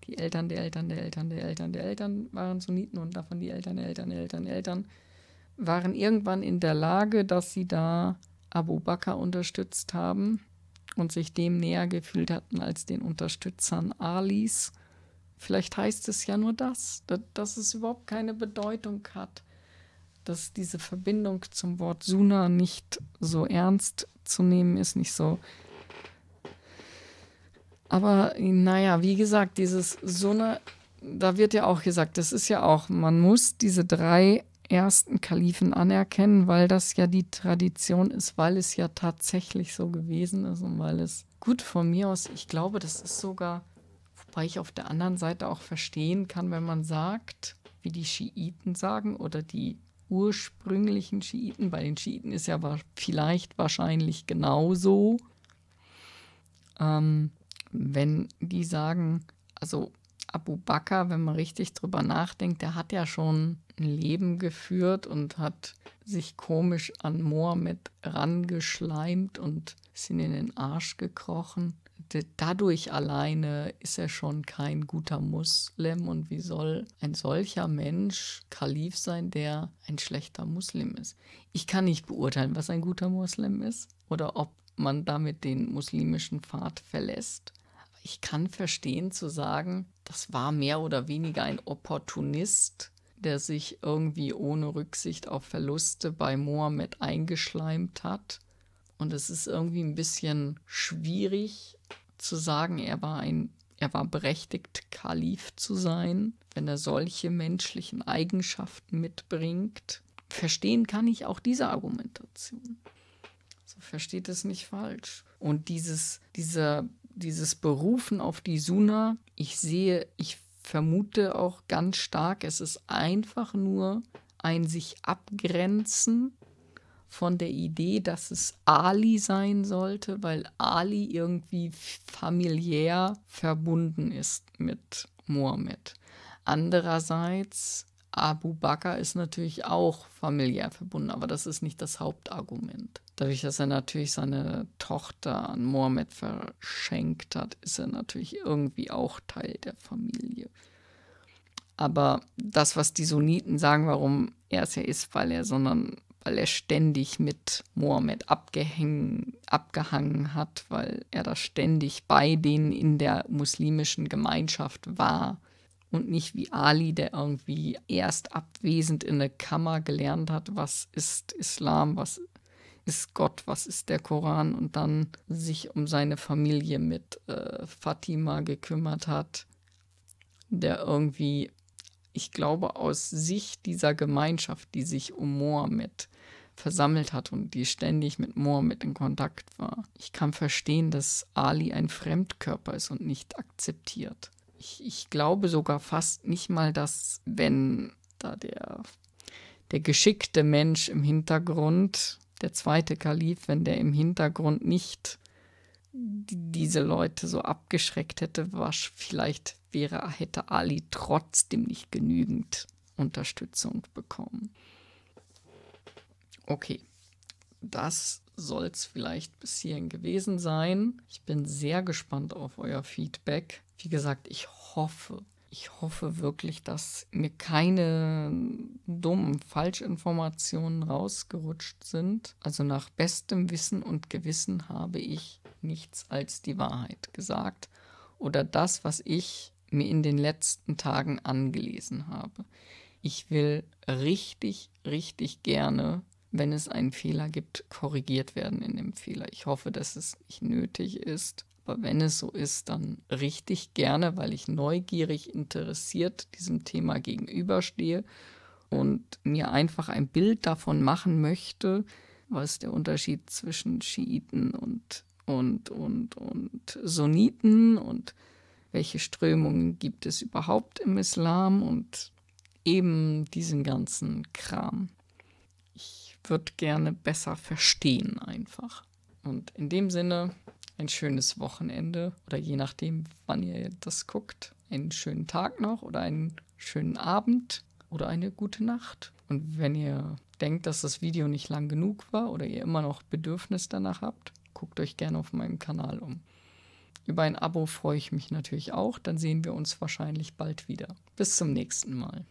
die Eltern der Eltern der Eltern der Eltern der Eltern waren Sunniten und davon die Eltern der Eltern der Eltern der Eltern waren irgendwann in der Lage, dass sie da Abu Bakr unterstützt haben und sich dem näher gefühlt hatten als den Unterstützern Alis. Vielleicht heißt es ja nur das, dass, es überhaupt keine Bedeutung hat, dass diese Verbindung zum Wort Sunna nicht so ernst zu nehmen ist, nicht so aber naja, wie gesagt, dieses so eine, da wird ja auch gesagt, das ist ja auch, man muss diese drei ersten Kalifen anerkennen, weil das ja die Tradition ist, weil es ja tatsächlich so gewesen ist und weil es gut von mir aus, ich glaube, das ist sogar, wobei ich auf der anderen Seite auch verstehen kann, wenn man sagt, wie die Schiiten sagen oder die ursprünglichen Schiiten, bei den Schiiten ist ja vielleicht wahrscheinlich genauso, ähm, wenn die sagen, also Abu Bakr, wenn man richtig drüber nachdenkt, der hat ja schon ein Leben geführt und hat sich komisch an Mohammed rangeschleimt und ist ihn in den Arsch gekrochen. Dadurch alleine ist er schon kein guter Muslim und wie soll ein solcher Mensch Kalif sein, der ein schlechter Muslim ist? Ich kann nicht beurteilen, was ein guter Muslim ist oder ob man damit den muslimischen Pfad verlässt ich kann verstehen zu sagen, das war mehr oder weniger ein Opportunist, der sich irgendwie ohne Rücksicht auf Verluste bei Mohammed eingeschleimt hat. Und es ist irgendwie ein bisschen schwierig zu sagen, er war ein, er war berechtigt, Kalif zu sein, wenn er solche menschlichen Eigenschaften mitbringt. Verstehen kann ich auch diese Argumentation. So also versteht es nicht falsch. Und dieses, dieser dieses Berufen auf die Suna, ich sehe, ich vermute auch ganz stark, es ist einfach nur ein sich abgrenzen von der Idee, dass es Ali sein sollte, weil Ali irgendwie familiär verbunden ist mit Mohammed. Andererseits, Abu Bakr ist natürlich auch familiär verbunden, aber das ist nicht das Hauptargument dadurch, dass er natürlich seine Tochter an Mohammed verschenkt hat, ist er natürlich irgendwie auch Teil der Familie. Aber das, was die Sunniten sagen, warum er es ja ist, weil er, sondern weil er ständig mit Mohammed abgehangen hat, weil er da ständig bei denen in der muslimischen Gemeinschaft war und nicht wie Ali, der irgendwie erst abwesend in der Kammer gelernt hat, was ist Islam, was ist ist Gott, was ist der Koran und dann sich um seine Familie mit äh, Fatima gekümmert hat, der irgendwie, ich glaube, aus Sicht dieser Gemeinschaft, die sich um Mohammed versammelt hat und die ständig mit Mohammed in Kontakt war. Ich kann verstehen, dass Ali ein Fremdkörper ist und nicht akzeptiert. Ich, ich glaube sogar fast nicht mal, dass wenn da der, der geschickte Mensch im Hintergrund der zweite Kalif, wenn der im Hintergrund nicht diese Leute so abgeschreckt hätte, was vielleicht wäre, hätte Ali trotzdem nicht genügend Unterstützung bekommen. Okay, das soll es vielleicht bis hierhin gewesen sein. Ich bin sehr gespannt auf euer Feedback. Wie gesagt, ich hoffe, ich hoffe wirklich, dass mir keine dummen Falschinformationen rausgerutscht sind. Also nach bestem Wissen und Gewissen habe ich nichts als die Wahrheit gesagt oder das, was ich mir in den letzten Tagen angelesen habe. Ich will richtig, richtig gerne, wenn es einen Fehler gibt, korrigiert werden in dem Fehler. Ich hoffe, dass es nicht nötig ist, aber wenn es so ist, dann richtig gerne, weil ich neugierig interessiert diesem Thema gegenüberstehe und mir einfach ein Bild davon machen möchte, was der Unterschied zwischen Schiiten und, und, und, und Sunniten und welche Strömungen gibt es überhaupt im Islam und eben diesen ganzen Kram. Ich würde gerne besser verstehen einfach. Und in dem Sinne ein schönes Wochenende oder je nachdem, wann ihr das guckt, einen schönen Tag noch oder einen schönen Abend oder eine gute Nacht. Und wenn ihr denkt, dass das Video nicht lang genug war oder ihr immer noch Bedürfnis danach habt, guckt euch gerne auf meinem Kanal um. Über ein Abo freue ich mich natürlich auch, dann sehen wir uns wahrscheinlich bald wieder. Bis zum nächsten Mal.